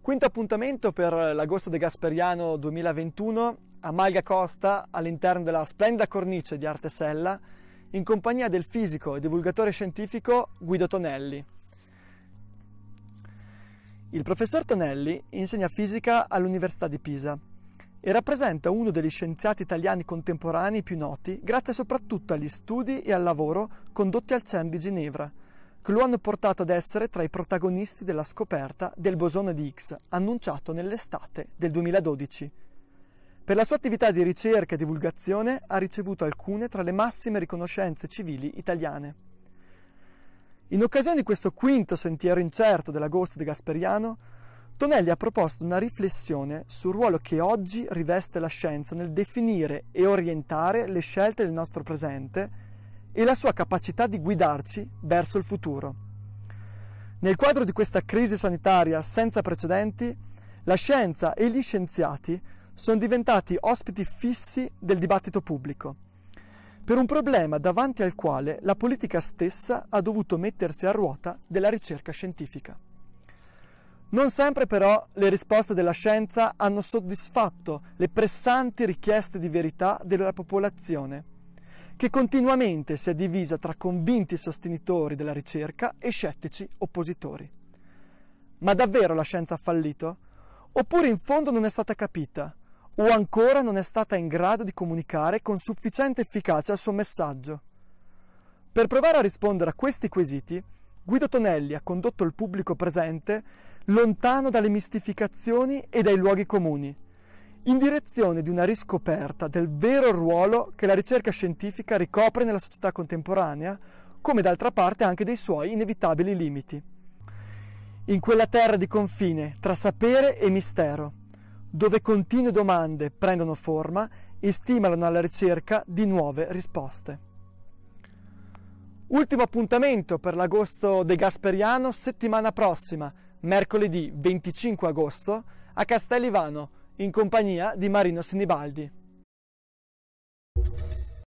Quinto appuntamento per l'agosto de Gasperiano 2021 a Malga Costa all'interno della splendida cornice di Artesella in compagnia del fisico e divulgatore scientifico Guido Tonelli. Il professor Tonelli insegna fisica all'Università di Pisa e rappresenta uno degli scienziati italiani contemporanei più noti grazie soprattutto agli studi e al lavoro condotti al CERN di Ginevra, che lo hanno portato ad essere tra i protagonisti della scoperta del bosone di Higgs, annunciato nell'estate del 2012. Per la sua attività di ricerca e divulgazione ha ricevuto alcune tra le massime riconoscenze civili italiane. In occasione di questo quinto sentiero incerto dell'agosto di Gasperiano, Tonelli ha proposto una riflessione sul ruolo che oggi riveste la scienza nel definire e orientare le scelte del nostro presente e la sua capacità di guidarci verso il futuro. Nel quadro di questa crisi sanitaria senza precedenti, la scienza e gli scienziati sono diventati ospiti fissi del dibattito pubblico, per un problema davanti al quale la politica stessa ha dovuto mettersi a ruota della ricerca scientifica. Non sempre però le risposte della scienza hanno soddisfatto le pressanti richieste di verità della popolazione che continuamente si è divisa tra convinti sostenitori della ricerca e scettici oppositori. Ma davvero la scienza ha fallito? Oppure in fondo non è stata capita? O ancora non è stata in grado di comunicare con sufficiente efficacia il suo messaggio? Per provare a rispondere a questi quesiti, Guido Tonelli ha condotto il pubblico presente lontano dalle mistificazioni e dai luoghi comuni, in direzione di una riscoperta del vero ruolo che la ricerca scientifica ricopre nella società contemporanea, come d'altra parte anche dei suoi inevitabili limiti. In quella terra di confine tra sapere e mistero, dove continue domande prendono forma e stimolano alla ricerca di nuove risposte. Ultimo appuntamento per l'agosto de Gasperiano settimana prossima, mercoledì 25 agosto, a Castellivano in compagnia di Marino Sinibaldi.